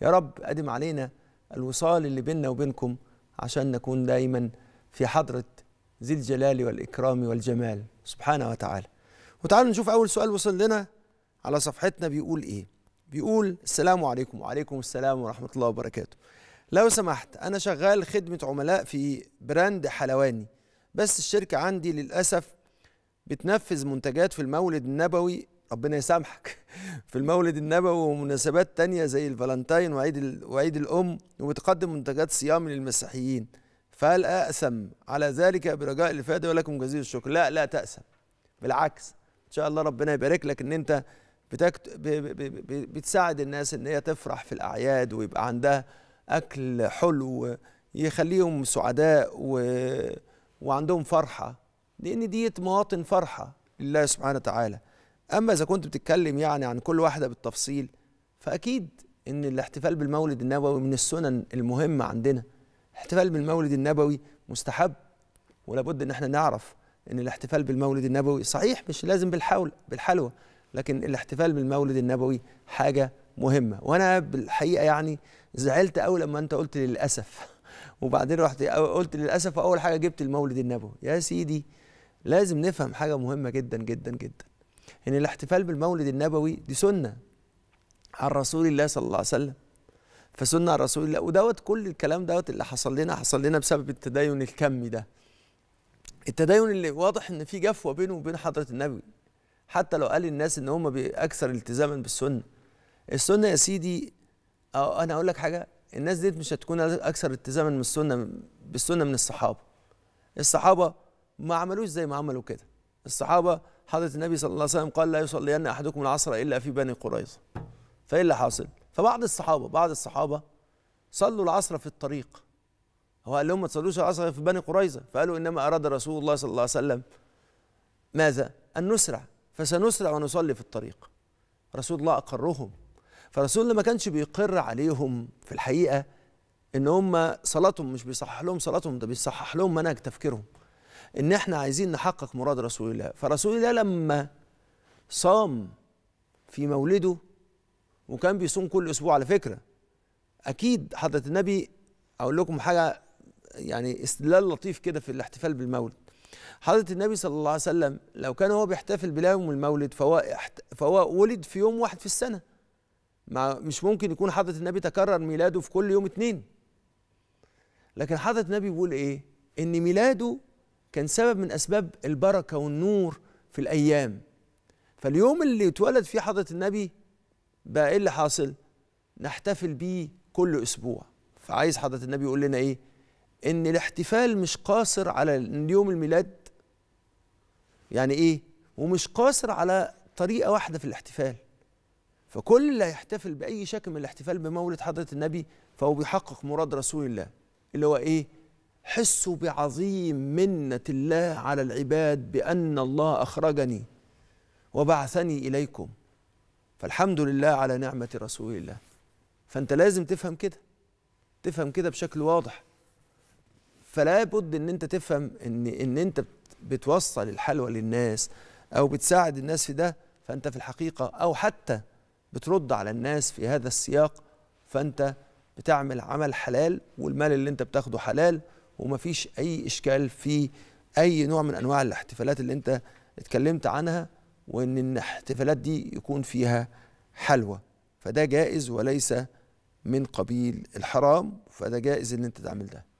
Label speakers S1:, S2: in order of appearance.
S1: يا رب أدم علينا الوصال اللي بيننا وبينكم عشان نكون دايما في حضرة ذي الجلال والإكرام والجمال سبحانه وتعالى وتعالوا نشوف أول سؤال وصل لنا على صفحتنا بيقول إيه بيقول السلام عليكم وعليكم السلام ورحمة الله وبركاته لو سمحت أنا شغال خدمة عملاء في براند حلواني بس الشركة عندي للأسف بتنفذ منتجات في المولد النبوي ربنا يسامحك في المولد النبوي ومناسبات تانية زي الفالنتاين وعيد وعيد الأم وبتقدم منتجات صيام للمسيحيين فهل أأثم على ذلك برجاء الإفادة ولكم جزيل الشكر لا لا تأثم بالعكس إن شاء الله ربنا يبارك لك إن أنت بتكت... ب... ب... ب... بتساعد الناس إن هي تفرح في الأعياد ويبقى عندها أكل حلو يخليهم سعداء و... وعندهم فرحة لأن ديت مواطن فرحة لله سبحانه وتعالى اما اذا كنت بتتكلم يعني عن كل واحده بالتفصيل فاكيد ان الاحتفال بالمولد النبوي من السنن المهمه عندنا الاحتفال بالمولد النبوي مستحب ولابد ان احنا نعرف ان الاحتفال بالمولد النبوي صحيح مش لازم بالحول بالحلوى لكن الاحتفال بالمولد النبوي حاجه مهمه وانا بالحقيقه يعني زعلت قوي لما انت قلت للاسف وبعدين رحت قلت للاسف اول حاجه جبت المولد النبوي يا سيدي لازم نفهم حاجه مهمه جدا جدا جدا ان الاحتفال بالمولد النبوي دي سنه عن رسول الله صلى الله عليه وسلم فسنه عن رسول الله ودوت كل الكلام دوت اللي حصل لنا حصل لنا بسبب التدين الكمي ده التدين اللي واضح ان في جفوه بينه وبين حضره النبي حتى لو قال الناس ان هم اكثر التزاما بالسنه السنه يا سيدي أو انا اقول لك حاجه الناس دي مش هتكون اكثر التزاما بالسنه بالسنه من الصحابه الصحابه ما عملوش زي ما عملوا كده الصحابه حضره النبي صلى الله عليه وسلم قال لا يصلين احدكم العصر الا في بني قريظه فايه اللي حاصل فبعض الصحابه بعض الصحابه صلوا العصر في الطريق هو قال لهم ما تصلوش العصر في بني قريظه فقالوا انما اراد رسول الله صلى الله عليه وسلم ماذا ان نسرع فسنسرع ونصلي في الطريق رسول الله اقرهم فرسول الله ما كانش بيقر عليهم في الحقيقه ان هم صلاتهم مش بيصحح لهم صلاتهم ده بيصحح لهم منهج تفكيرهم ان احنا عايزين نحقق مراد رسول الله فرسول الله لما صام في مولده وكان بيصوم كل اسبوع على فكره اكيد حضره النبي اقول لكم حاجه يعني استدلال لطيف كده في الاحتفال بالمولد حضره النبي صلى الله عليه وسلم لو كان هو بيحتفل بيوم المولد فهو فهو ولد في يوم واحد في السنه ما مش ممكن يكون حضره النبي تكرر ميلاده في كل يوم اتنين لكن حضره النبي بيقول ايه ان ميلاده كان سبب من أسباب البركة والنور في الأيام فاليوم اللي اتولد فيه حضرة النبي بقى إيه اللي حاصل؟ نحتفل بيه كل أسبوع فعايز حضرة النبي يقول لنا إيه؟ إن الاحتفال مش قاصر على يوم الميلاد يعني إيه؟ ومش قاصر على طريقة واحدة في الاحتفال فكل اللي هيحتفل بأي شكل من الاحتفال بمولد حضرة النبي فهو بيحقق مراد رسول الله اللي هو إيه؟ حسوا بعظيم منة الله على العباد بأن الله أخرجني وبعثني إليكم فالحمد لله على نعمة رسول الله فأنت لازم تفهم كده تفهم كده بشكل واضح فلا بد ان انت تفهم ان ان انت بتوصل الحلوى للناس او بتساعد الناس في ده فانت في الحقيقه او حتى بترد على الناس في هذا السياق فانت بتعمل عمل حلال والمال اللي انت بتاخده حلال فيش اي اشكال في اي نوع من انواع الاحتفالات اللي انت اتكلمت عنها وان الاحتفالات دي يكون فيها حلوى فده جائز وليس من قبيل الحرام فده جائز ان انت تعمل ده